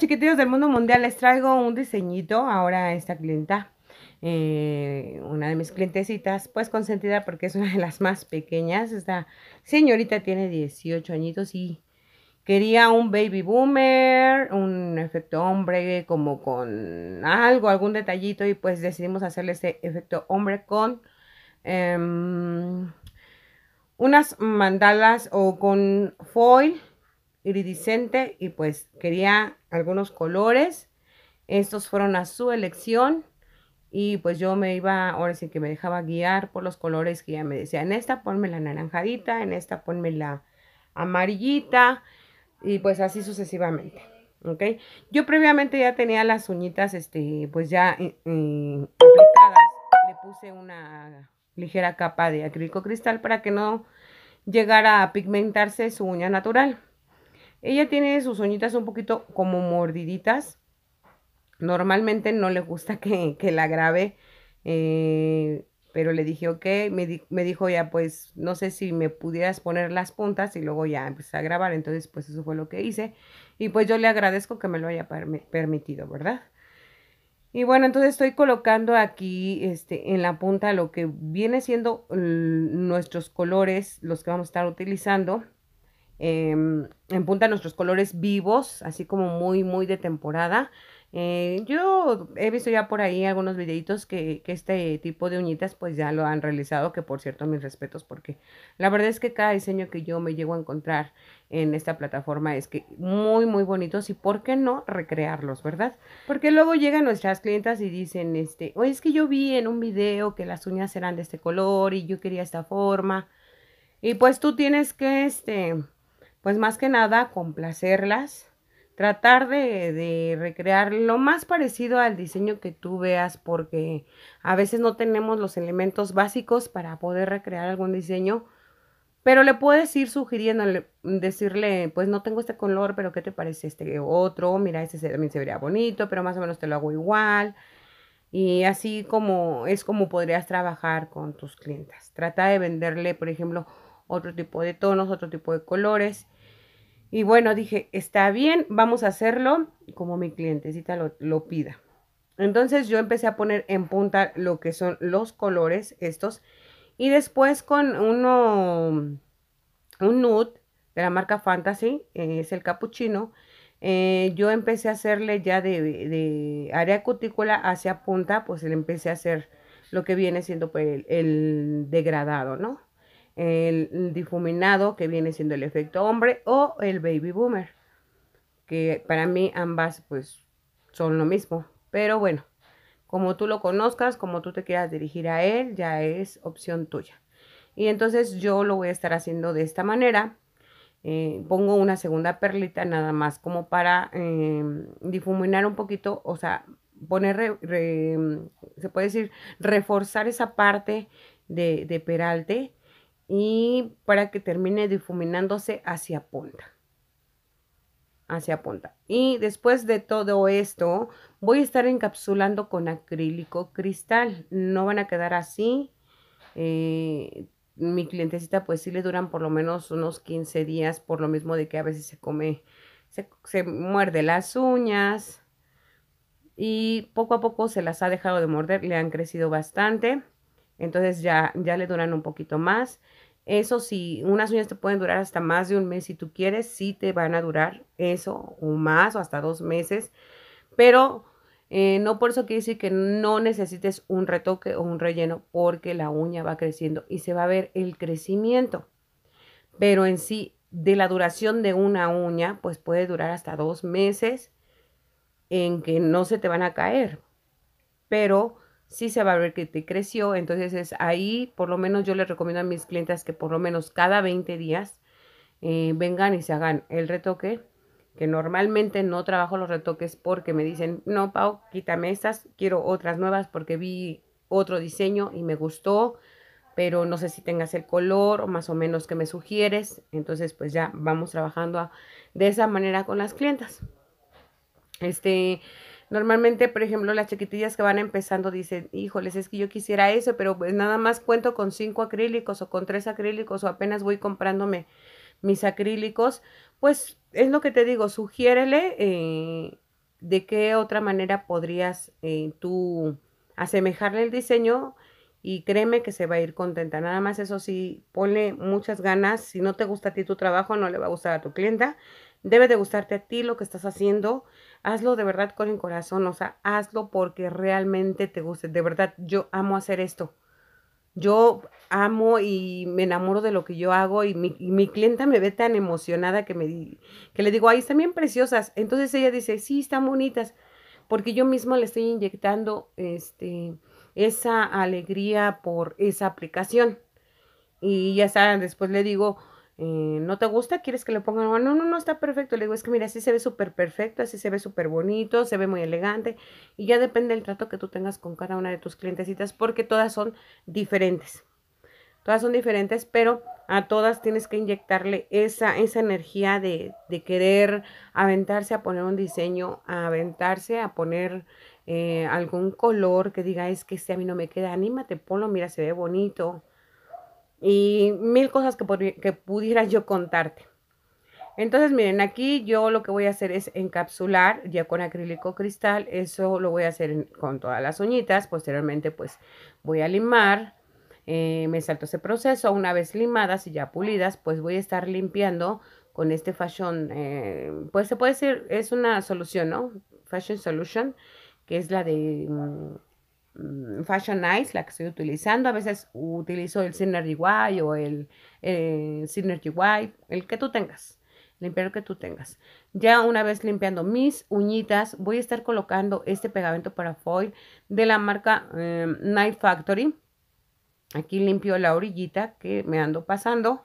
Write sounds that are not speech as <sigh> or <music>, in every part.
chiquititos del mundo mundial, les traigo un diseñito ahora esta clienta. Eh, una de mis clientecitas, pues consentida porque es una de las más pequeñas. Esta señorita tiene 18 añitos y quería un baby boomer, un efecto hombre como con algo, algún detallito y pues decidimos hacerle este efecto hombre con em, unas mandalas o con foil iridiscente y pues quería algunos colores. Estos fueron a su elección y pues yo me iba, ahora sí que me dejaba guiar por los colores que ya me decía, en esta ponme la naranjadita, en esta ponme la amarillita y pues así sucesivamente. ¿Ok? Yo previamente ya tenía las uñitas, este, pues ya eh, eh, aplicadas. Le puse una ligera capa de acrílico cristal para que no llegara a pigmentarse su uña natural. Ella tiene sus uñitas un poquito como mordiditas. Normalmente no le gusta que, la grabe, eh, pero le dije, ok, me, dijo ya, pues no sé si me pudieras poner las puntas y luego ya empecé a grabar. Entonces, pues eso fue lo que hice. Y pues yo le agradezco que me lo haya permitido, ¿verdad? Y bueno, entonces estoy colocando aquí este, en la punta lo que viene siendo nuestros colores, los que vamos a estar utilizando. Em, en punta nuestros colores vivos, así como muy, muy de temporada. Eh, yo he visto ya por ahí algunos videitos que, este tipo de uñitas pues ya lo han realizado, que por cierto mis respetos porque la verdad es que cada diseño que yo me llego a encontrar en esta plataforma es que muy muy bonitos y por qué no recrearlos, ¿verdad? Porque luego llegan nuestras clientas y dicen, este, oye es que yo vi en un video que las uñas eran de este color y yo quería esta forma y pues tú tienes que, este, pues más que nada complacerlas, tratar de, recrear lo más parecido al diseño que tú veas, porque a veces no tenemos los elementos básicos para poder recrear algún diseño, pero le puedes ir sugiriendo, decirle, pues no tengo este color, pero ¿qué te parece este otro? Mira, este también se vería bonito, pero más o menos te lo hago igual. Y así como es como podrías trabajar con tus clientas. Trata de venderle, por ejemplo, otro tipo de tonos, otro tipo de colores y bueno, dije, está bien, vamos a hacerlo como mi clientecita lo, lo pida. Entonces yo empecé a poner en punta lo que son los colores estos. Y después con uno, un nude de la marca Fantasy, eh, es el capuchino, eh, yo empecé a hacerle ya de, de, área cutícula hacia punta, pues le empecé a hacer lo que viene siendo pues, el degradado, ¿no? el difuminado, que viene siendo el efecto hombre, o el baby boomer, que para mí ambas pues son lo mismo. Pero bueno, como tú lo conozcas, como tú te quieras dirigir a él, ya es opción tuya. Y entonces yo lo voy a estar haciendo de esta manera. Eh, pongo una segunda perlita nada más como para em, difuminar un poquito, o sea, poner, em, se puede decir, reforzar esa parte de, de peralte y para que termine difuminándose hacia punta. Hacia punta. Y después de todo esto, voy a estar encapsulando con acrílico cristal. No van a quedar así. Eh, mi clientecita pues sí le duran por lo menos unos 15 días, por lo mismo de que a veces se come, se, muerde las uñas y poco a poco se las ha dejado de morder, le han crecido bastante, entonces ya, ya le duran un poquito más. Eso sí, unas uñas te pueden durar hasta más de un mes si tú quieres, sí te van a durar eso o más o hasta dos meses, pero eh, no por eso quiere decir que no necesites un retoque o un relleno porque la uña va creciendo y se va a ver el crecimiento, pero en sí de la duración de una uña pues puede durar hasta dos meses en que no se te van a caer, pero sí se va a ver que te creció. Entonces es ahí, por lo menos yo les recomiendo a mis clientes que por lo menos cada 20 días eh, vengan y se hagan el retoque, que normalmente no trabajo los retoques porque me dicen, no, Pau, quítame estas, quiero otras nuevas porque vi otro diseño y me gustó, pero no sé si tengas el color o más o menos que me sugieres. Entonces pues ya vamos trabajando de esa manera con las clientas. Este, Normalmente, por ejemplo, las chiquitillas que van empezando dicen, híjoles, es que yo quisiera eso, pero pues nada más cuento con cinco acrílicos o con tres acrílicos o apenas voy comprándome mis acrílicos. Pues es lo que te digo, sugiérele eh, de qué otra manera podrías eh, tú asemejarle el diseño y créeme que se va a ir contenta. Nada más eso sí, ponle muchas ganas. Si no te gusta a ti tu trabajo, no le va a gustar a tu clienta. Debe de gustarte a ti lo que estás haciendo. Hazlo de verdad con el corazón, o sea, hazlo porque realmente te guste. De verdad, yo amo hacer esto. Yo amo y me enamoro de lo que yo hago y mi, clienta me ve tan emocionada que, me, que le digo, ay, están bien preciosas. Entonces ella dice, sí, están bonitas, porque yo mismo le estoy inyectando este, esa alegría por esa aplicación. Y ya saben, después le digo, eh, ¿no te gusta? ¿Quieres que le pongan? No, no, no está perfecto. Le digo, es que mira, así se ve súper perfecto, así se ve súper bonito, se ve muy elegante. Y ya depende del trato que tú tengas con cada una de tus clientecitas, porque todas son diferentes. Todas son diferentes, pero a todas tienes que inyectarle esa, esa energía de, de querer aventarse a poner un diseño, a aventarse a poner eh, algún color que diga, es que este a mí no me queda, anímate, ponlo, mira, se ve bonito y mil cosas que, pudiera yo contarte. Entonces, miren, aquí yo lo que voy a hacer es encapsular ya con acrílico cristal. Eso lo voy a hacer con todas las uñitas. Posteriormente, pues voy a limar. Eh, me salto ese proceso. Una vez limadas y ya pulidas, pues voy a estar limpiando con este fashion. Eh, pues se puede decir, es una solución, ¿no? Fashion solution, que es la de... Mm, Mm, Fashion Nice, la que estoy utilizando. A veces utilizo el Synergy White o el el eh, Synergy White, el que tú tengas, el que tú tengas. Ya una vez limpiando mis uñitas, voy a estar colocando este pegamento para foil de la marca em, Night Factory. Aquí limpio la orillita que me ando pasando.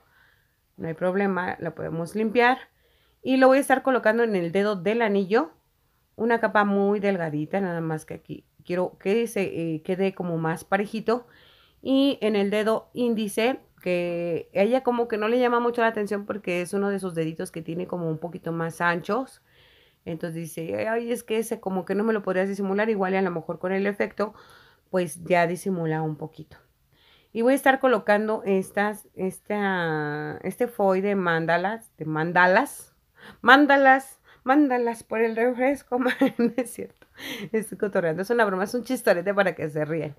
No hay problema, la podemos limpiar. Y lo voy a estar colocando en el dedo del anillo. Una capa muy delgadita, nada más que aquí quiero que se eh, quede como más parejito. Y en el dedo índice, que ella como que no le llama mucho la atención porque es uno de esos deditos que tiene como un poquito más anchos. Entonces dice, ay, es que ese como que no me lo podrías disimular, igual y a lo mejor con el efecto, pues ya disimula un poquito. Y voy a estar colocando estas, esta, este foy de mandalas, de mandalas, mandalas mándalas por el refresco, <laughs> no es cierto, estoy cotorreando, es una broma, es un chistorete para que se ríen.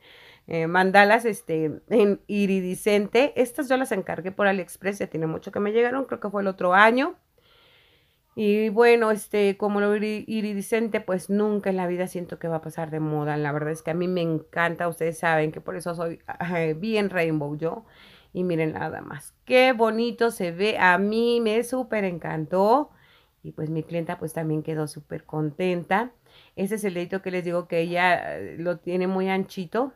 Eh, mandalas este, en iridiscente, estas yo las encargué por AliExpress, ya tiene mucho que me llegaron, creo que fue el otro año. Y bueno, este, como lo iridiscente, pues nunca en la vida siento que va a pasar de moda. La verdad es que a mí me encanta, ustedes saben que por eso soy bien rainbow yo. Y miren nada más, qué bonito se ve. A mí me súper encantó y pues mi clienta pues también quedó súper contenta. Ese es el dedito que les digo que ella eh, lo tiene muy anchito,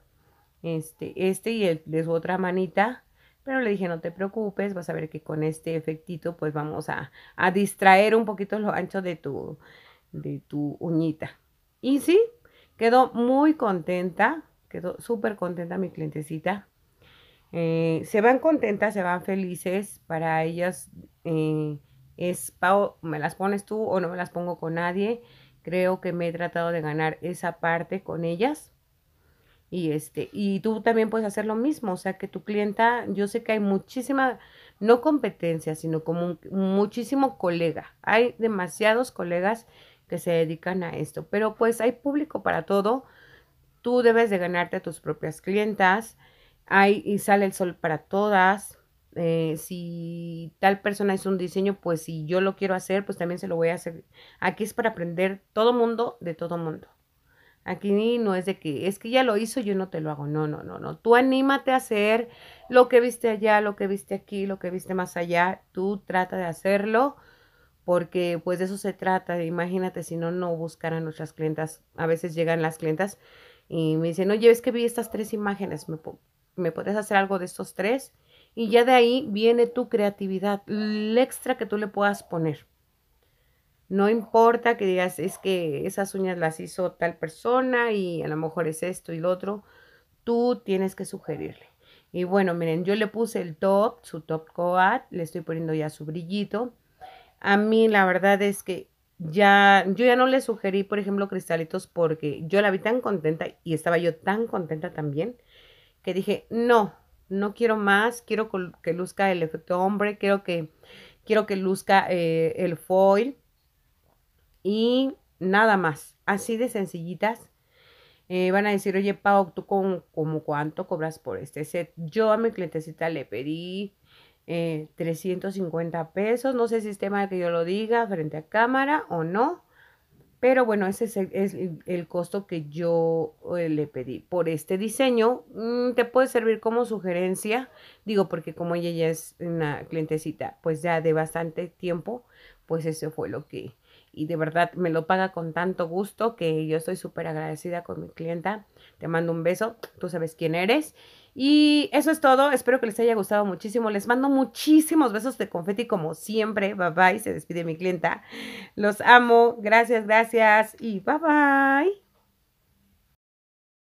este, este y el de su otra manita. Pero le dije, no te preocupes, vas a ver que con este efectito pues vamos a, distraer un poquito lo ancho de tu, de tu uñita. Y sí, quedó muy contenta, quedó súper contenta mi clientecita. Eh, se van contentas, se van felices. Para ellas eh, es, Pau, ¿me las pones tú o no me las pongo con nadie? Creo que me he tratado de ganar esa parte con ellas. Y, este, y tú también puedes hacer lo mismo, o sea que tu clienta, yo sé que hay muchísima, no competencia, sino como un, muchísimo colega. Hay demasiados colegas que se dedican a esto, pero pues hay público para todo. Tú debes de ganarte a tus propias clientas. Hay y sale el sol para todas. Eh, si tal persona hizo un diseño, pues si yo lo quiero hacer, pues también se lo voy a hacer. Aquí es para aprender todo mundo de todo mundo. Aquí no es de que es que ya lo hizo, yo no te lo hago. No, no, no, no. Tú anímate a hacer lo que viste allá, lo que viste aquí, lo que viste más allá. Tú trata de hacerlo porque pues de eso se trata. Imagínate si no, no buscaran a nuestras clientas. A veces llegan las clientas y me dicen, oye, es que vi estas tres imágenes, ¿me, puedes hacer algo de estos tres? y ya de ahí viene tu creatividad, el extra que tú le puedas poner. No importa que digas, es que esas uñas las hizo tal persona y a lo mejor es esto y lo otro, tú tienes que sugerirle. Y bueno, miren, yo le puse el top, su top coat, le estoy poniendo ya su brillito. A mí la verdad es que ya, yo ya no le sugerí, por ejemplo, cristalitos porque yo la vi tan contenta y estaba yo tan contenta también que dije, no, no quiero más, quiero que luzca el efecto hombre, quiero que, quiero que luzca eh, el foil y nada más, así de sencillitas. Eh, van a decir, oye Pau, ¿tú con, como cuánto cobras por este set? Yo a mi clientecita le pedí 350 eh, pesos, no sé si es tema que yo lo diga frente a cámara o no, pero bueno, ese es el, costo que yo eh, le pedí por este diseño. Mm, te puede servir como sugerencia, digo, porque como ella ya es una clientecita, pues ya de bastante tiempo, pues eso fue lo que... Y de verdad me lo paga con tanto gusto que yo estoy súper agradecida con mi clienta. Te mando un beso, tú sabes quién eres. Y eso es todo. Espero que les haya gustado muchísimo. Les mando muchísimos besos de confeti como siempre. Bye bye. Se despide mi clienta. Los amo. Gracias, gracias. Y bye bye.